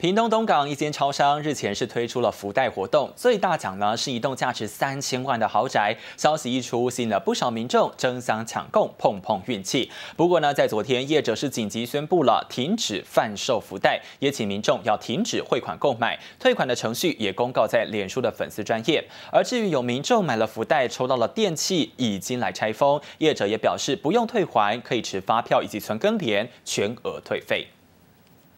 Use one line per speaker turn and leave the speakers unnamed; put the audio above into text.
屏东东港一间超商日前是推出了福袋活动，最大奖呢是一栋价值三千万的豪宅。消息一出，吸引了不少民众争相抢购，碰碰运气。不过呢，在昨天业者是紧急宣布了停止贩售福袋，也请民众要停止汇款购买，退款的程序也公告在脸书的粉丝专页。而至于有民众买了福袋，抽到了电器，已经来拆封，业者也表示不用退还，可以持发票以及存根联全额退费。